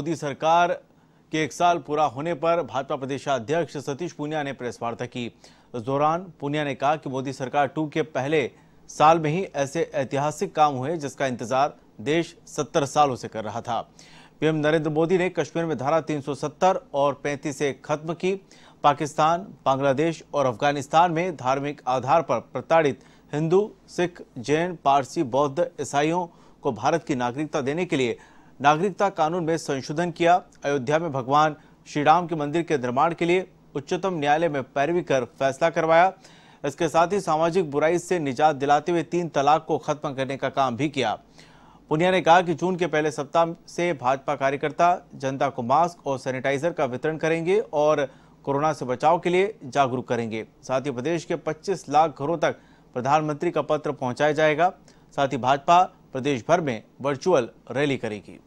मोदी सरकार के एक साल पूरा होने पर भाजपा प्रदेशाध्यक्ष सतीश पुनिया ने प्रेस वार्ता की इस दौरान पुनिया ने कहा कि मोदी सरकार टू के पहले साल में ही ऐसे ऐतिहासिक काम हुए जिसका इंतजार देश सत्तर सालों से कर रहा था पीएम नरेंद्र मोदी ने कश्मीर में धारा 370 और 35 से खत्म की पाकिस्तान बांग्लादेश और अफगानिस्तान में धार्मिक आधार पर प्रताड़ित हिंदू सिख जैन पारसी बौद्ध ईसाइयों को भारत की नागरिकता देने के लिए नागरिकता कानून में संशोधन किया अयोध्या में भगवान श्री राम के मंदिर के निर्माण के लिए उच्चतम न्यायालय में पैरवी कर फैसला करवाया इसके साथ ही सामाजिक बुराई से निजात दिलाते हुए तीन तलाक को खत्म करने का काम भी किया पुनिया ने कहा कि जून के पहले सप्ताह से भाजपा कार्यकर्ता जनता को मास्क और सैनिटाइजर का वितरण करेंगे और कोरोना से बचाव के लिए जागरूक करेंगे साथ ही प्रदेश के 25 लाख घरों तक प्रधानमंत्री का पत्र पहुंचाया जाएगा साथ ही भाजपा प्रदेश भर में वर्चुअल रैली करेगी